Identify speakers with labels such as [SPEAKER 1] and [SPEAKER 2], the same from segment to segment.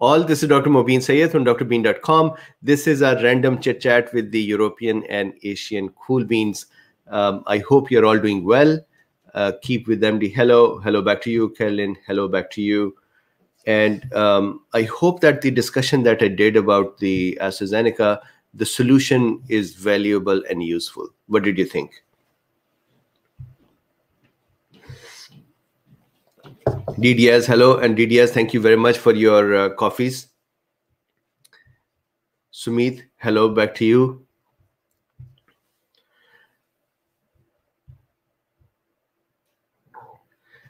[SPEAKER 1] All this is Dr. Mobeen Sayed from drbean.com. This is our random chit chat with the European and Asian cool beans. Um, I hope you're all doing well. Uh, keep with MD. Hello, hello back to you, Kellen. Hello back to you. And um, I hope that the discussion that I did about the AstraZeneca, the solution is valuable and useful. What did you think? DDS, hello. And DDS, thank you very much for your uh, coffees. Sumit, hello, back to you.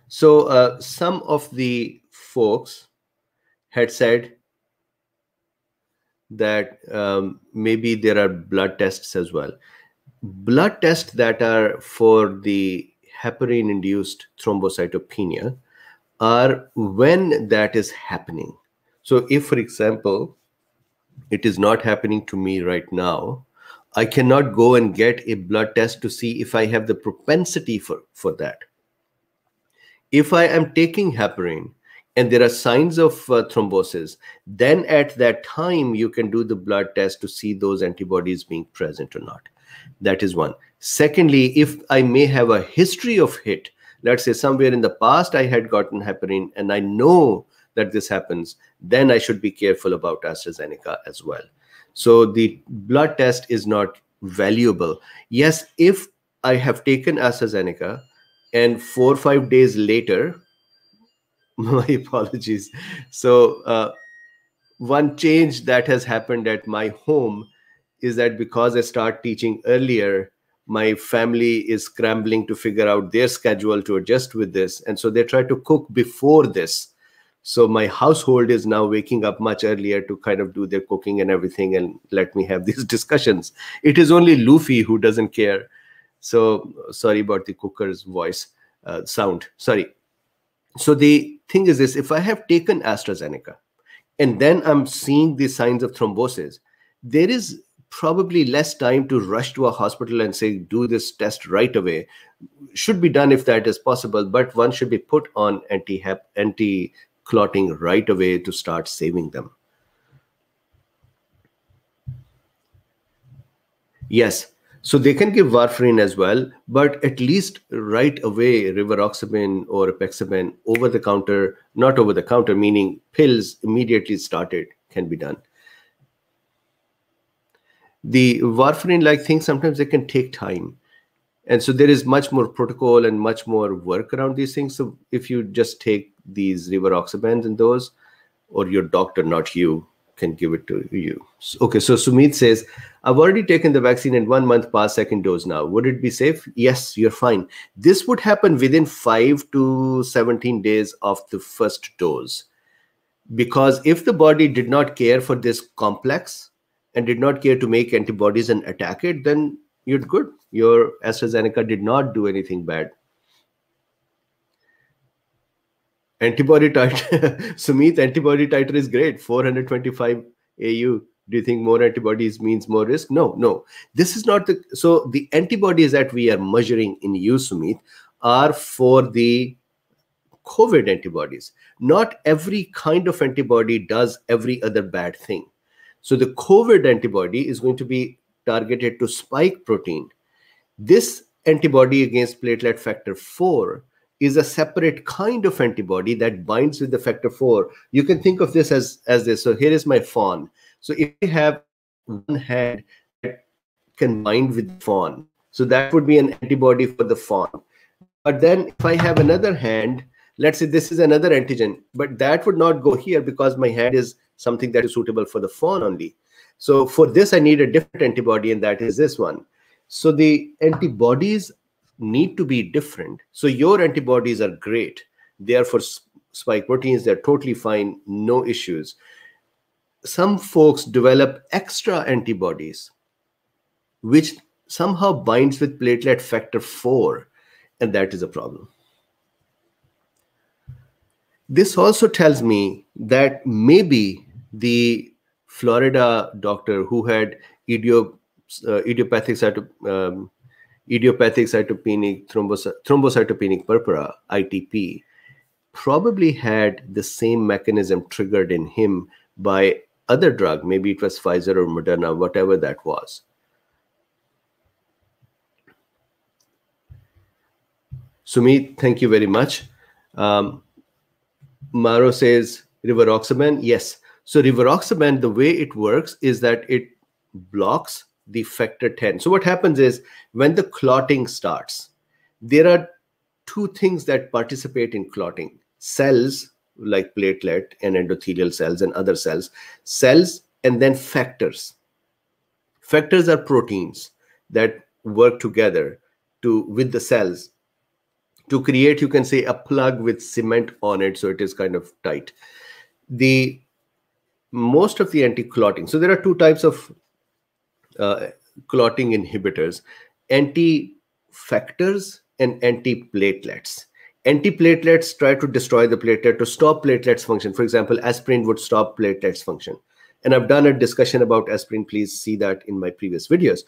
[SPEAKER 1] So uh, some of the folks had said that um, maybe there are blood tests as well. Blood tests that are for the heparin-induced thrombocytopenia are when that is happening. So, if, for example, it is not happening to me right now, I cannot go and get a blood test to see if I have the propensity for, for that. If I am taking heparin and there are signs of uh, thrombosis, then at that time you can do the blood test to see those antibodies being present or not. That is one. Secondly, if I may have a history of HIT, let's say somewhere in the past I had gotten heparin and I know that this happens, then I should be careful about AstraZeneca as well. So the blood test is not valuable. Yes, if I have taken AstraZeneca and four or five days later, my apologies. So uh, one change that has happened at my home is that because I start teaching earlier, my family is scrambling to figure out their schedule to adjust with this and so they try to cook before this so my household is now waking up much earlier to kind of do their cooking and everything and let me have these discussions it is only luffy who doesn't care so sorry about the cooker's voice uh, sound sorry so the thing is this if i have taken astrazeneca and then i'm seeing the signs of thrombosis there is probably less time to rush to a hospital and say do this test right away should be done if that is possible but one should be put on anti anti clotting right away to start saving them yes so they can give warfarin as well but at least right away rivaroxaban or apexaban over the counter not over the counter meaning pills immediately started can be done the warfarin like things sometimes they can take time and so there is much more protocol and much more work around these things so if you just take these rivaroxabans and those or your doctor not you can give it to you okay so sumit says i've already taken the vaccine and one month past second dose now would it be safe yes you're fine this would happen within 5 to 17 days of the first dose because if the body did not care for this complex and did not care to make antibodies and attack it, then you're good. Your AstraZeneca did not do anything bad. Antibody titer, Sumit, antibody titer is great. 425 AU. Do you think more antibodies means more risk? No, no. This is not the so the antibodies that we are measuring in you, Sumit, are for the COVID antibodies. Not every kind of antibody does every other bad thing. So the COVID antibody is going to be targeted to spike protein. This antibody against platelet factor 4 is a separate kind of antibody that binds with the factor 4. You can think of this as, as this. So here is my fawn. So if you have one hand that can bind with fawn, so that would be an antibody for the fawn. But then if I have another hand, let's say this is another antigen, but that would not go here because my hand is something that is suitable for the fawn only. So for this, I need a different antibody, and that is this one. So the antibodies need to be different. So your antibodies are great. They are for spike proteins. They're totally fine, no issues. Some folks develop extra antibodies, which somehow binds with platelet factor 4, and that is a problem. This also tells me that maybe the Florida doctor who had idiop uh, idiopathic, um, idiopathic cytopenic thrombocy thrombocytopenic purpura, ITP, probably had the same mechanism triggered in him by other drug. Maybe it was Pfizer or Moderna, whatever that was. Sumit, thank you very much. Um, Maro says, Rivaroxaban, yes. So rivaroxaban, the way it works is that it blocks the factor 10. So what happens is when the clotting starts, there are two things that participate in clotting. Cells like platelet and endothelial cells and other cells, cells and then factors. Factors are proteins that work together to with the cells to create, you can say, a plug with cement on it. So it is kind of tight. The most of the anti-clotting. So there are two types of uh, clotting inhibitors, anti-factors and anti-platelets. Anti-platelets try to destroy the platelet to stop platelets function. For example, aspirin would stop platelets function. And I've done a discussion about aspirin. Please see that in my previous videos.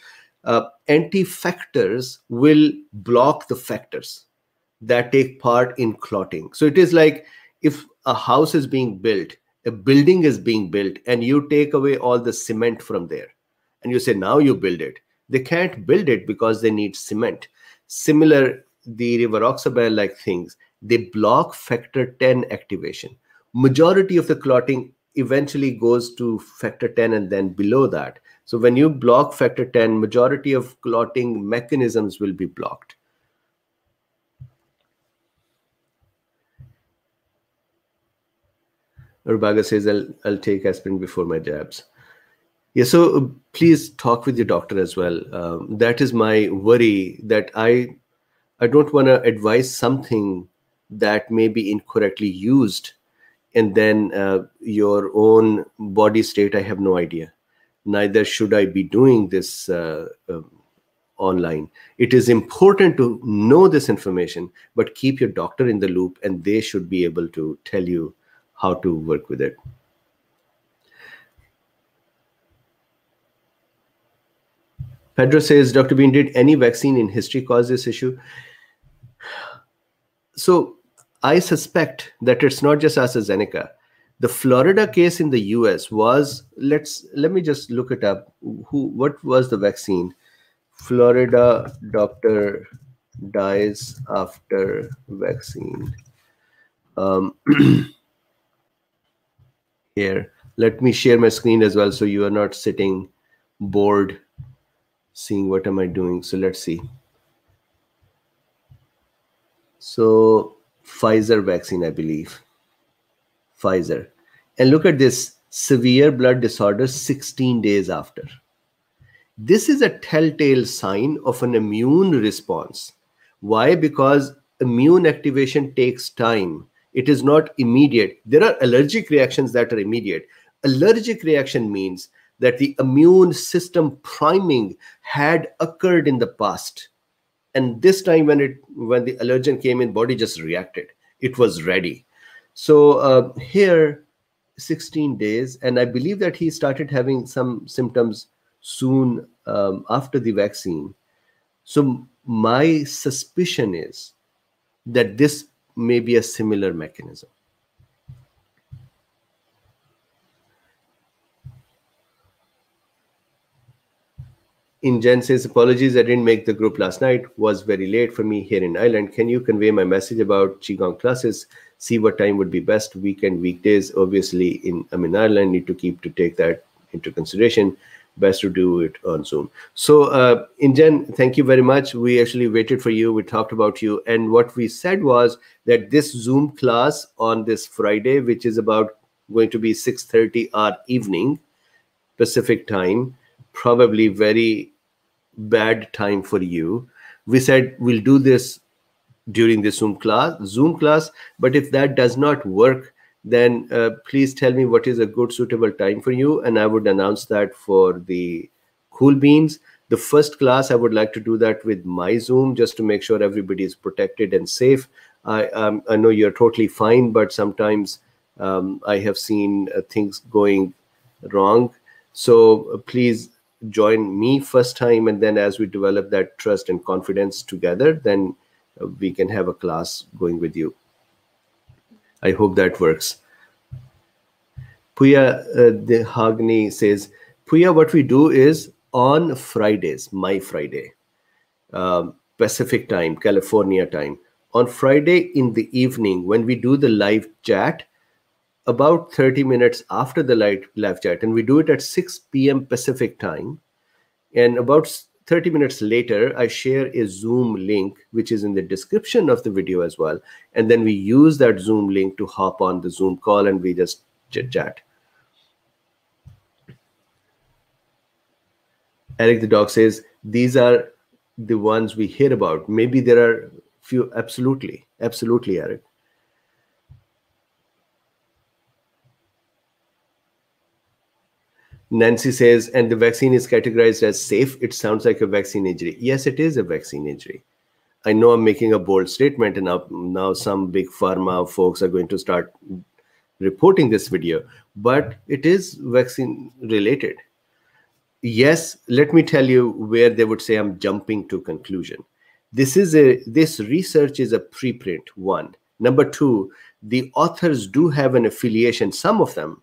[SPEAKER 1] Uh, anti-factors will block the factors that take part in clotting. So it is like if a house is being built a building is being built and you take away all the cement from there and you say now you build it they can't build it because they need cement similar the river oxabel like things they block factor 10 activation majority of the clotting eventually goes to factor 10 and then below that so when you block factor 10 majority of clotting mechanisms will be blocked Rubaga says, I'll, I'll take aspirin before my jabs. Yeah, so uh, please talk with your doctor as well. Um, that is my worry that I, I don't want to advise something that may be incorrectly used, and then uh, your own body state. I have no idea. Neither should I be doing this uh, uh, online. It is important to know this information, but keep your doctor in the loop, and they should be able to tell you how to work with it. Pedro says, Dr. Bean, did any vaccine in history cause this issue? So I suspect that it's not just AstraZeneca. The Florida case in the US was, let's let me just look it up. Who what was the vaccine? Florida doctor dies after vaccine. Um, here. Let me share my screen as well so you are not sitting bored seeing what am I doing. So let's see. So Pfizer vaccine, I believe. Pfizer. And look at this severe blood disorder 16 days after. This is a telltale sign of an immune response. Why? Because immune activation takes time. It is not immediate. There are allergic reactions that are immediate. Allergic reaction means that the immune system priming had occurred in the past. And this time when it when the allergen came in, body just reacted. It was ready. So uh, here, 16 days, and I believe that he started having some symptoms soon um, after the vaccine. So my suspicion is that this may be a similar mechanism. Injen says, apologies, I didn't make the group last night. Was very late for me here in Ireland. Can you convey my message about Qigong classes? See what time would be best, weekend, weekdays. Obviously, in I'm in Ireland, need to keep to take that into consideration best to do it on Zoom. So, uh, Injan, thank you very much. We actually waited for you. We talked about you. And what we said was that this Zoom class on this Friday, which is about going to be 6.30 our evening, Pacific time, probably very bad time for you. We said we'll do this during the Zoom class, Zoom class, but if that does not work, then uh, please tell me what is a good suitable time for you and i would announce that for the cool beans the first class i would like to do that with my zoom just to make sure everybody is protected and safe i, um, I know you're totally fine but sometimes um, i have seen uh, things going wrong so uh, please join me first time and then as we develop that trust and confidence together then uh, we can have a class going with you I hope that works. Puya uh, Hagni says, Puya, what we do is on Fridays, my Friday, um, Pacific time, California time, on Friday in the evening, when we do the live chat, about 30 minutes after the live, live chat, and we do it at 6 p.m. Pacific time, and about 30 minutes later, I share a Zoom link, which is in the description of the video as well. And then we use that Zoom link to hop on the Zoom call and we just chit chat. Eric the dog says, these are the ones we hear about. Maybe there are few. Absolutely. Absolutely, Eric. Nancy says, and the vaccine is categorized as safe. It sounds like a vaccine injury. Yes, it is a vaccine injury. I know I'm making a bold statement, and now, now some big pharma folks are going to start reporting this video, but it is vaccine related. Yes, let me tell you where they would say I'm jumping to conclusion. This is a this research is a preprint one. Number two, the authors do have an affiliation, some of them,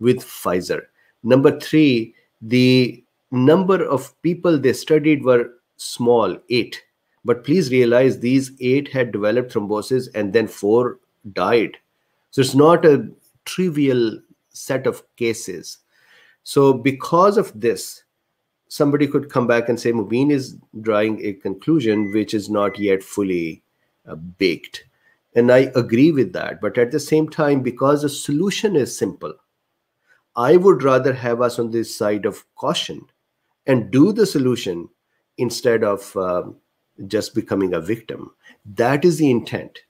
[SPEAKER 1] with Pfizer. Number three, the number of people they studied were small, eight. But please realize these eight had developed thrombosis and then four died. So it's not a trivial set of cases. So because of this, somebody could come back and say Mubin is drawing a conclusion which is not yet fully uh, baked. And I agree with that. But at the same time, because the solution is simple, I would rather have us on this side of caution and do the solution instead of uh, just becoming a victim. That is the intent.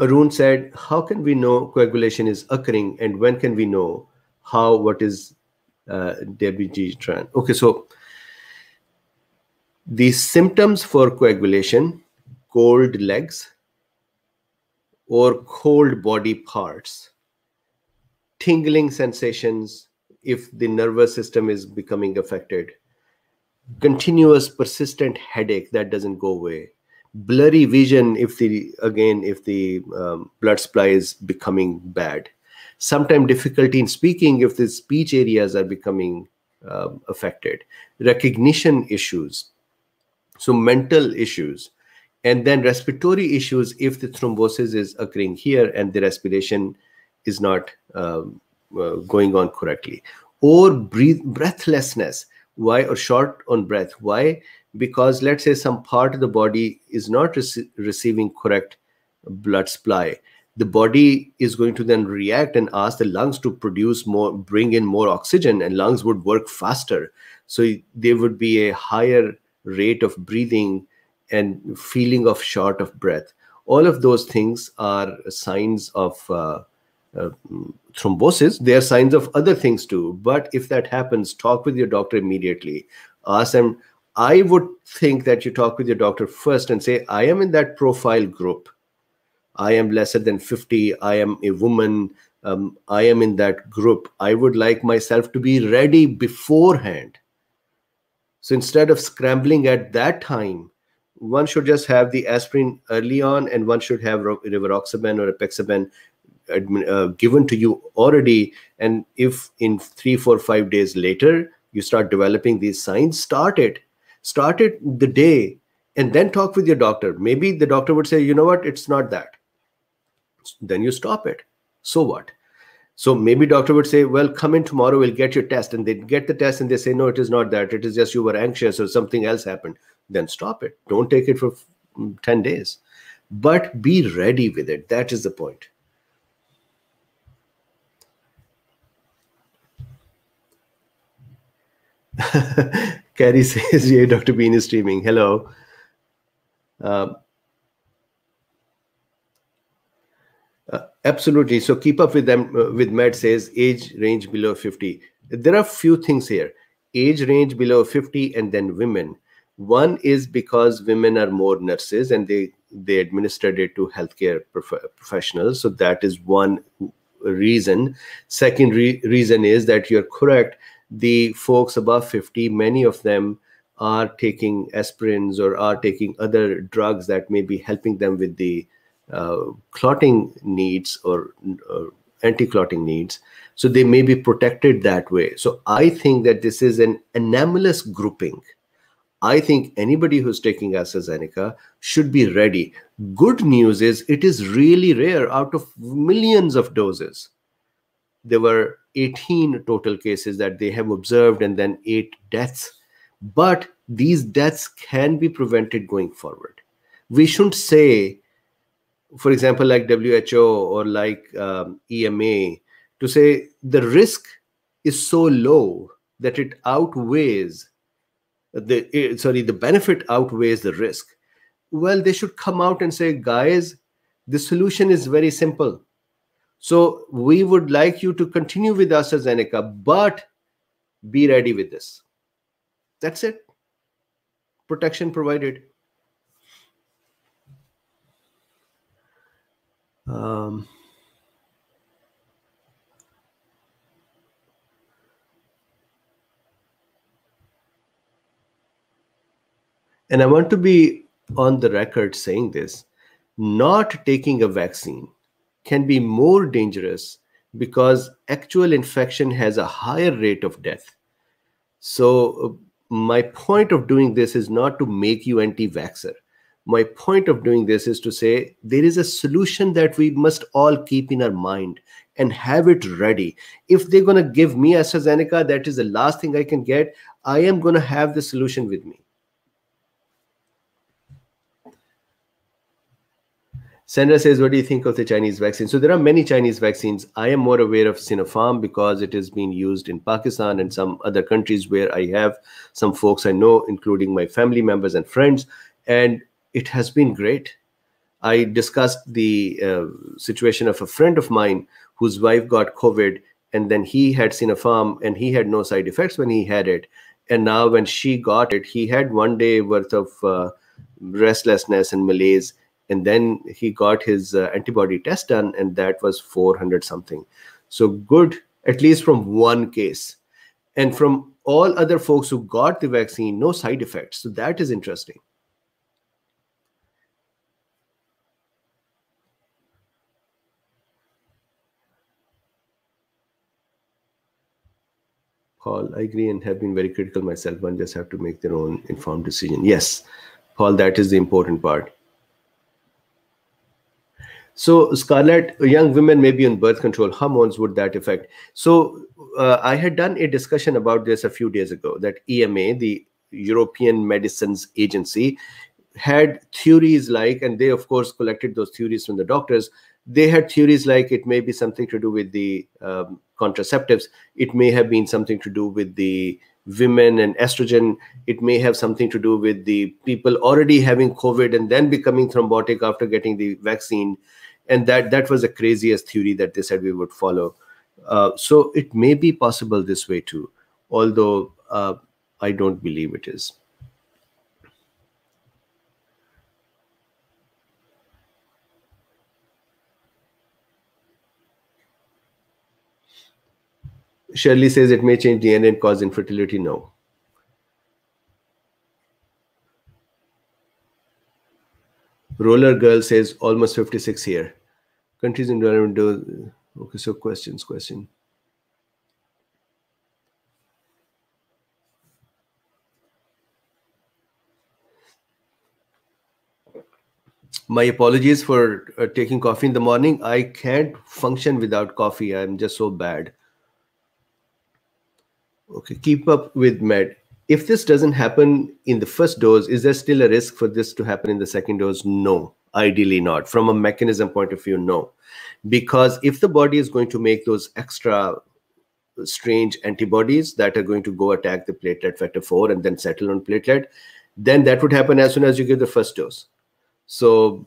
[SPEAKER 1] Arun said, How can we know coagulation is occurring and when can we know how what is uh, trend? Okay, so the symptoms for coagulation cold legs, or cold body parts, tingling sensations if the nervous system is becoming affected, continuous persistent headache that doesn't go away, blurry vision if the again if the um, blood supply is becoming bad, sometimes difficulty in speaking if the speech areas are becoming um, affected, recognition issues, so mental issues and then respiratory issues if the thrombosis is occurring here and the respiration is not um, uh, going on correctly. Or breathlessness. Why? Or short on breath. Why? Because let's say some part of the body is not rec receiving correct blood supply the body is going to then react and ask the lungs to produce more bring in more oxygen and lungs would work faster so there would be a higher rate of breathing and feeling of short of breath. All of those things are signs of uh, uh, thrombosis. They are signs of other things too. But if that happens, talk with your doctor immediately. Ask them. I would think that you talk with your doctor first and say, I am in that profile group. I am lesser than 50. I am a woman. Um, I am in that group. I would like myself to be ready beforehand. So instead of scrambling at that time, one should just have the aspirin early on and one should have rivaroxaban or apixaban uh, given to you already and if in three four five days later you start developing these signs start it start it the day and then talk with your doctor maybe the doctor would say you know what it's not that then you stop it so what so maybe doctor would say, well, come in tomorrow, we'll get your test. And they get the test and they say, no, it is not that. It is just you were anxious or something else happened. Then stop it. Don't take it for mm, 10 days. But be ready with it. That is the point. Carrie says, yeah, Dr. Bean is streaming. Hello. Uh, Absolutely. So keep up with them. Uh, with Med says age range below 50. There are few things here. Age range below 50 and then women. One is because women are more nurses and they they administered it to healthcare prof professionals. So that is one reason. Second re reason is that you're correct. The folks above 50, many of them are taking aspirins or are taking other drugs that may be helping them with the uh, clotting needs or anti-clotting needs. So they may be protected that way. So I think that this is an anomalous grouping. I think anybody who's taking AstraZeneca should be ready. Good news is it is really rare out of millions of doses. There were 18 total cases that they have observed and then eight deaths. But these deaths can be prevented going forward. We shouldn't say for example, like WHO or like um, EMA, to say the risk is so low that it outweighs the eh, sorry the benefit outweighs the risk well they should come out and say guys the solution is very simple so we would like you to continue with astrazeneca but be ready with this that's it protection provided Um, and I want to be on the record saying this not taking a vaccine can be more dangerous because actual infection has a higher rate of death. So, uh, my point of doing this is not to make you anti vaxxer my point of doing this is to say there is a solution that we must all keep in our mind and have it ready. If they're going to give me AstraZeneca, that is the last thing I can get. I am going to have the solution with me. Sandra says, What do you think of the Chinese vaccine? So, there are many Chinese vaccines. I am more aware of Sinopharm because it has been used in Pakistan and some other countries where I have some folks I know, including my family members and friends. And it has been great. I discussed the uh, situation of a friend of mine whose wife got COVID, and then he had seen a farm and he had no side effects when he had it. And now, when she got it, he had one day worth of uh, restlessness and malaise. And then he got his uh, antibody test done, and that was 400 something. So, good, at least from one case. And from all other folks who got the vaccine, no side effects. So, that is interesting. Paul, I agree and have been very critical myself. One just have to make their own informed decision. Yes, Paul, that is the important part. So, Scarlett, young women may be on birth control hormones. Would that affect? So, uh, I had done a discussion about this a few days ago that EMA, the European Medicines Agency, had theories like, and they of course collected those theories from the doctors. They had theories like it may be something to do with the um, contraceptives. It may have been something to do with the women and estrogen. It may have something to do with the people already having COVID and then becoming thrombotic after getting the vaccine. And that that was the craziest theory that they said we would follow. Uh, so it may be possible this way too, although uh, I don't believe it is. Shirley says it may change DNA and cause infertility. No. Roller Girl says almost 56 here. Countries in development. Do, okay, so questions, question. My apologies for uh, taking coffee in the morning. I can't function without coffee. I'm just so bad. Okay, keep up with med. If this doesn't happen in the first dose, is there still a risk for this to happen in the second dose? No, ideally not. From a mechanism point of view, no. Because if the body is going to make those extra strange antibodies that are going to go attack the platelet factor 4 and then settle on platelet, then that would happen as soon as you give the first dose. So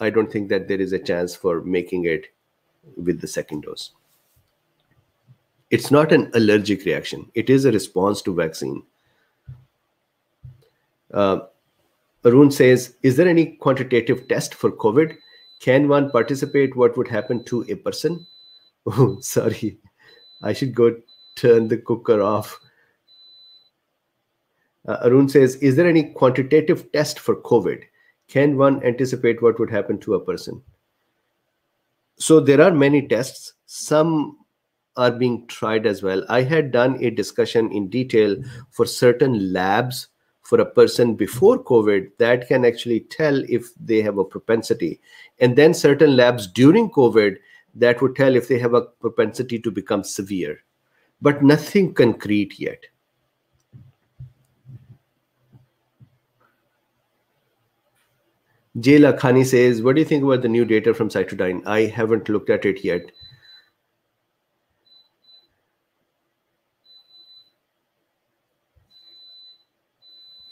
[SPEAKER 1] I don't think that there is a chance for making it with the second dose. It's not an allergic reaction. It is a response to vaccine. Uh, Arun says, is there any quantitative test for COVID? Can one participate? What would happen to a person? Oh, sorry. I should go turn the cooker off. Uh, Arun says, is there any quantitative test for COVID? Can one anticipate what would happen to a person? So there are many tests. Some are being tried as well. I had done a discussion in detail for certain labs for a person before COVID that can actually tell if they have a propensity. And then certain labs during COVID that would tell if they have a propensity to become severe, but nothing concrete yet. Jay Lakhani says, what do you think about the new data from Cytodine? I haven't looked at it yet.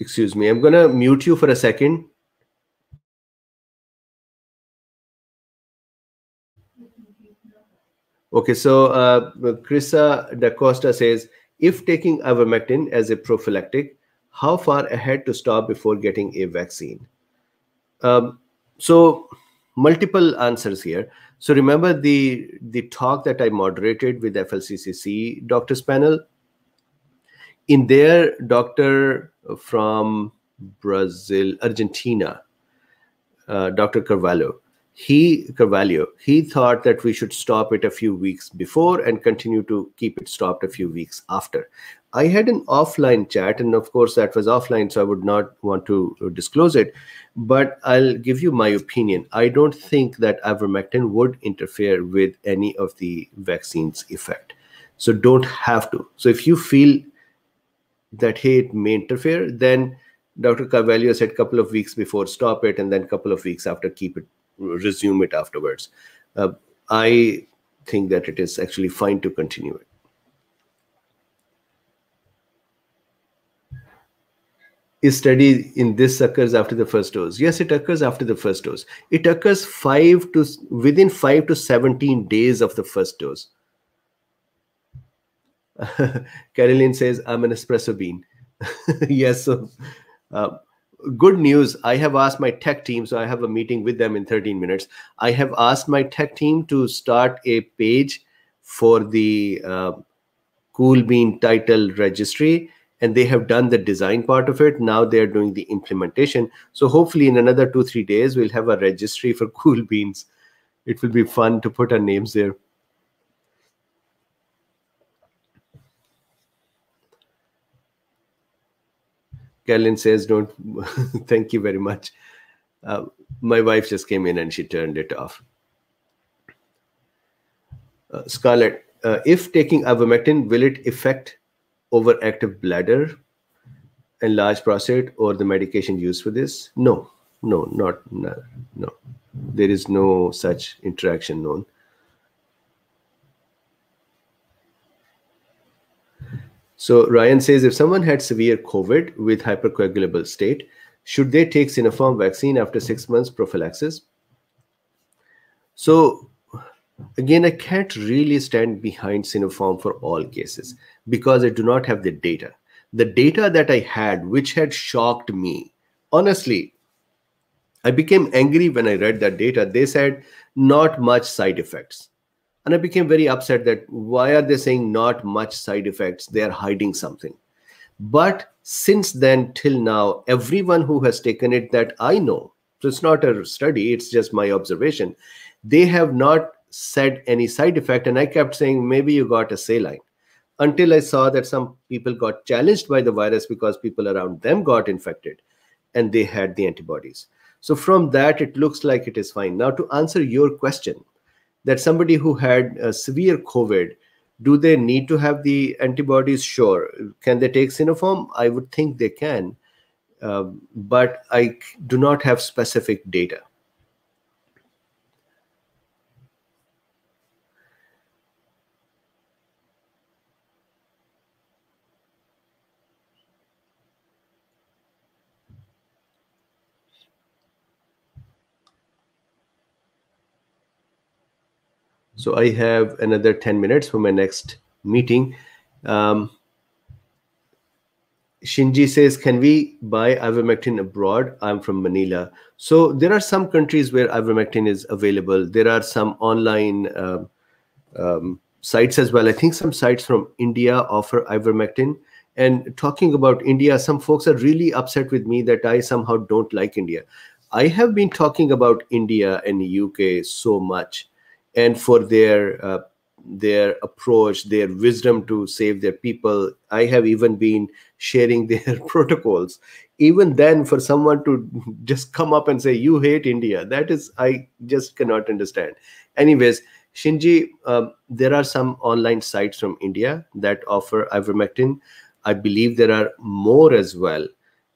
[SPEAKER 1] Excuse me. I'm going to mute you for a second. Okay, so uh, Chrissa Da Costa says, if taking ivermectin as a prophylactic, how far ahead to stop before getting a vaccine? Um, so multiple answers here. So remember the, the talk that I moderated with FLCCC doctors panel? In there, Dr from Brazil, Argentina, uh, Dr. Carvalho. He Carvalho he thought that we should stop it a few weeks before and continue to keep it stopped a few weeks after. I had an offline chat, and of course that was offline, so I would not want to disclose it. But I'll give you my opinion. I don't think that ivermectin would interfere with any of the vaccine's effect. So don't have to. So if you feel that hey it may interfere then dr carvalho said couple of weeks before stop it and then couple of weeks after keep it resume it afterwards uh, i think that it is actually fine to continue it is study in this occurs after the first dose yes it occurs after the first dose it occurs 5 to within 5 to 17 days of the first dose Caroline says, I'm an espresso bean. yes. So, uh, good news. I have asked my tech team, so I have a meeting with them in 13 minutes. I have asked my tech team to start a page for the uh, Cool Bean title registry, and they have done the design part of it. Now they are doing the implementation. So hopefully, in another two, three days, we'll have a registry for Cool Beans. It will be fun to put our names there. Carolyn says, "Don't. thank you very much." Uh, my wife just came in and she turned it off. Uh, Scarlett, uh, if taking ivermectin, will it affect overactive bladder and large prostate or the medication used for this? No, no, not no. no. There is no such interaction known. So Ryan says if someone had severe COVID with hypercoagulable state, should they take Sinopharm vaccine after six months prophylaxis? So again, I can't really stand behind Sinopharm for all cases because I do not have the data. The data that I had, which had shocked me, honestly, I became angry when I read that data. They said not much side effects. And I became very upset that why are they saying not much side effects? They are hiding something. But since then till now, everyone who has taken it that I know, so it's not a study, it's just my observation, they have not said any side effect. And I kept saying, maybe you got a saline until I saw that some people got challenged by the virus because people around them got infected and they had the antibodies. So from that, it looks like it is fine. Now to answer your question, that somebody who had uh, severe COVID, do they need to have the antibodies? Sure. Can they take Sinopharm? I would think they can, um, but I do not have specific data. So I have another 10 minutes for my next meeting. Um, Shinji says, can we buy ivermectin abroad? I'm from Manila. So there are some countries where ivermectin is available. There are some online um, um, sites as well. I think some sites from India offer ivermectin. And talking about India, some folks are really upset with me that I somehow don't like India. I have been talking about India and UK so much and for their uh, their approach, their wisdom to save their people. I have even been sharing their protocols. Even then, for someone to just come up and say, You hate India, that is, I just cannot understand. Anyways, Shinji, um, there are some online sites from India that offer ivermectin. I believe there are more as well.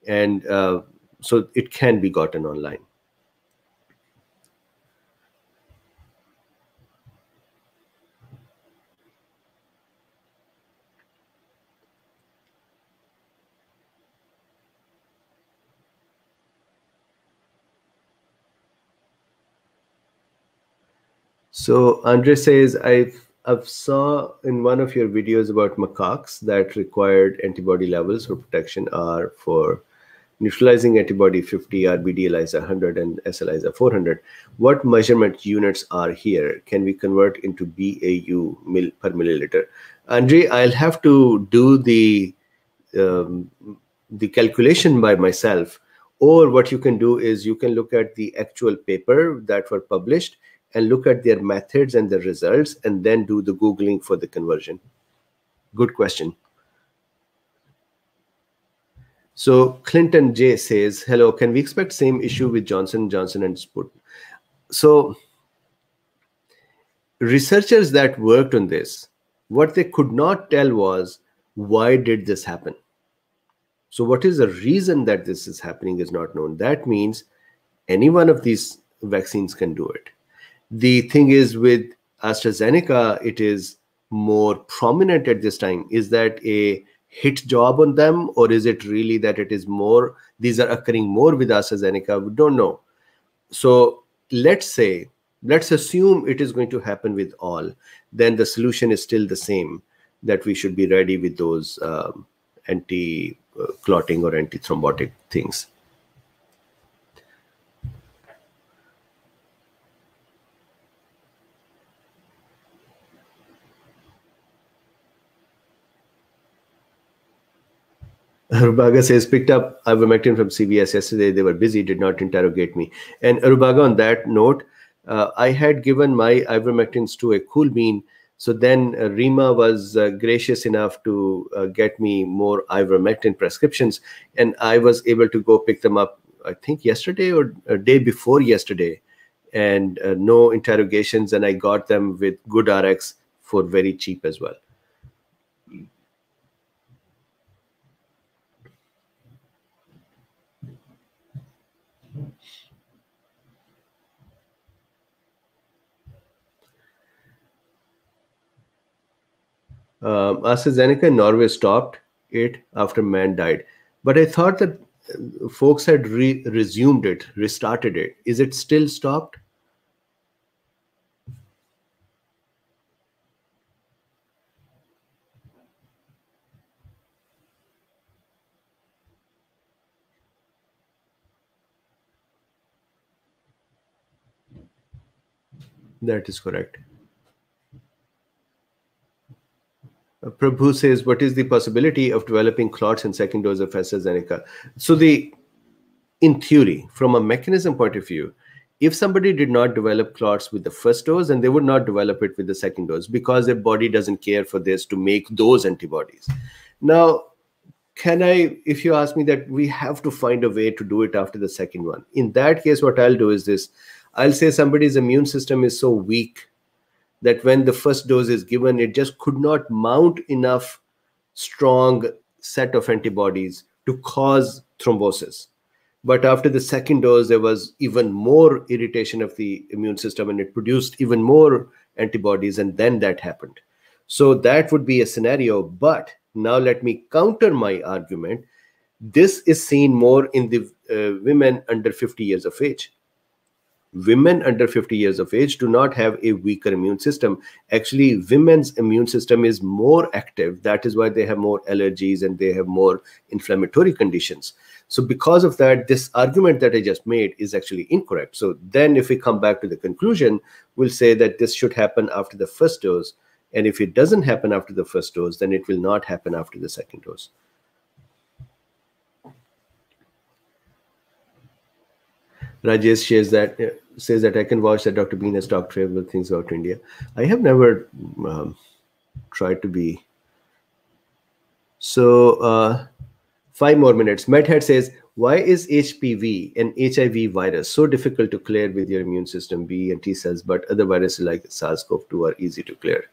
[SPEAKER 1] And uh, so it can be gotten online. So Andre says, I I saw in one of your videos about macaques that required antibody levels for protection are for neutralizing antibody 50, RBD ELISA 100, and SLISA 400. What measurement units are here? Can we convert into BAU mil per milliliter? Andre, I'll have to do the um, the calculation by myself. Or what you can do is you can look at the actual paper that were published and look at their methods and their results and then do the Googling for the conversion? Good question. So Clinton J says, hello, can we expect same issue with Johnson, Johnson and Sput? So researchers that worked on this, what they could not tell was why did this happen? So what is the reason that this is happening is not known. That means any one of these vaccines can do it. The thing is with AstraZeneca, it is more prominent at this time. Is that a hit job on them, or is it really that it is more? These are occurring more with AstraZeneca. We don't know. So let's say, let's assume it is going to happen with all. Then the solution is still the same that we should be ready with those um, anti-clotting or anti-thrombotic things. Arubaga says, picked up ivermectin from CVS yesterday. They were busy, did not interrogate me. And Arubaga, on that note, uh, I had given my ivermectins to a cool bean. So then uh, Rima was uh, gracious enough to uh, get me more ivermectin prescriptions. And I was able to go pick them up, I think yesterday or a uh, day before yesterday. And uh, no interrogations. And I got them with good RX for very cheap as well. Um, uh, AstraZeneca in Norway stopped it after man died. But I thought that uh, folks had re resumed it, restarted it. Is it still stopped? That is correct. Prabhu says, what is the possibility of developing clots in second dose of AstraZeneca? So the, in theory, from a mechanism point of view, if somebody did not develop clots with the first dose, and they would not develop it with the second dose because their body doesn't care for this to make those antibodies. Now, can I, if you ask me that, we have to find a way to do it after the second one. In that case, what I'll do is this I'll say somebody's immune system is so weak that when the first dose is given, it just could not mount enough strong set of antibodies to cause thrombosis. But after the second dose, there was even more irritation of the immune system and it produced even more antibodies, and then that happened. So that would be a scenario. But now let me counter my argument. This is seen more in the uh, women under 50 years of age women under 50 years of age do not have a weaker immune system actually women's immune system is more active that is why they have more allergies and they have more inflammatory conditions so because of that this argument that i just made is actually incorrect so then if we come back to the conclusion we'll say that this should happen after the first dose and if it doesn't happen after the first dose then it will not happen after the second dose Rajesh shares that uh, says that I can watch that Dr. Bean has talked favorable things about India. I have never um, tried to be. So uh, five more minutes. MedHead says, why is HPV and HIV virus so difficult to clear with your immune system B and T cells, but other viruses like SARS-CoV-2 are easy to clear?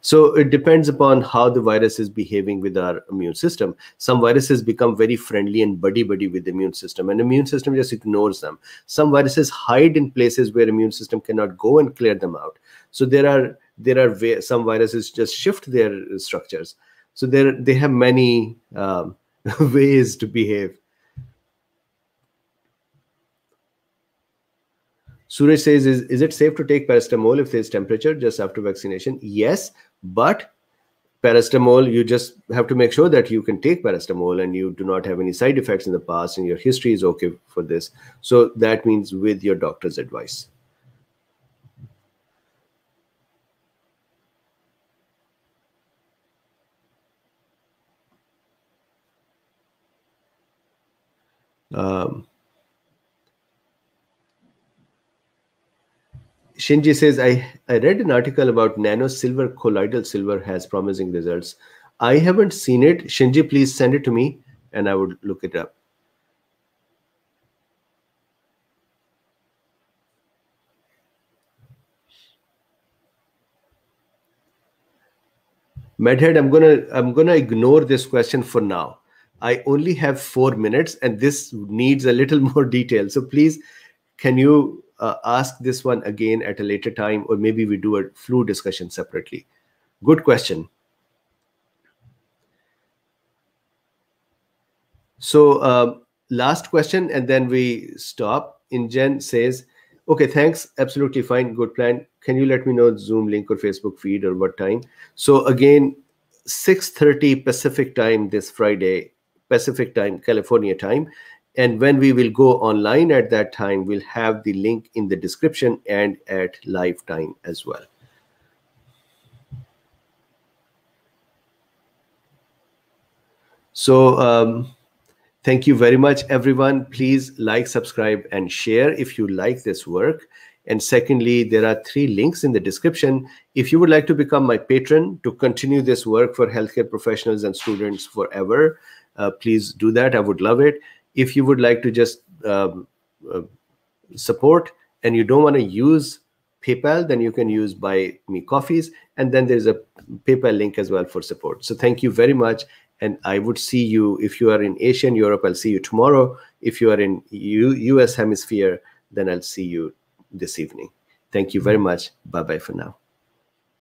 [SPEAKER 1] So it depends upon how the virus is behaving with our immune system. Some viruses become very friendly and buddy-buddy with the immune system and immune system just ignores them. Some viruses hide in places where immune system cannot go and clear them out. So there are there are some viruses just shift their structures. So there they have many um, ways to behave. Suresh says, is, is it safe to take paracetamol if there's temperature just after vaccination? Yes, but paracetamol, you just have to make sure that you can take paracetamol and you do not have any side effects in the past and your history is okay for this. So that means with your doctor's advice. Um, Shinji says, I, I read an article about nano silver colloidal silver has promising results. I haven't seen it. Shinji, please send it to me and I would look it up. Medhead, I'm gonna I'm gonna ignore this question for now. I only have four minutes and this needs a little more detail. So please, can you uh, ask this one again at a later time, or maybe we do a flu discussion separately. Good question. So uh, last question, and then we stop. InGen says, okay, thanks. Absolutely fine. Good plan. Can you let me know Zoom link or Facebook feed or what time? So again, 6.30 Pacific time this Friday, Pacific time, California time and when we will go online at that time we'll have the link in the description and at live time as well so um, thank you very much everyone please like subscribe and share if you like this work and secondly, there are three links in the description. If you would like to become my patron to continue this work for healthcare professionals and students forever, uh, please do that. I would love it if you would like to just um, uh, support and you don't want to use PayPal, then you can use Buy Me Coffees. And then there's a PayPal link as well for support. So thank you very much. And I would see you if you are in Asia and Europe, I'll see you tomorrow. If you are in U US hemisphere, then I'll see you this evening. Thank you very mm-hmm. much. Bye bye for now.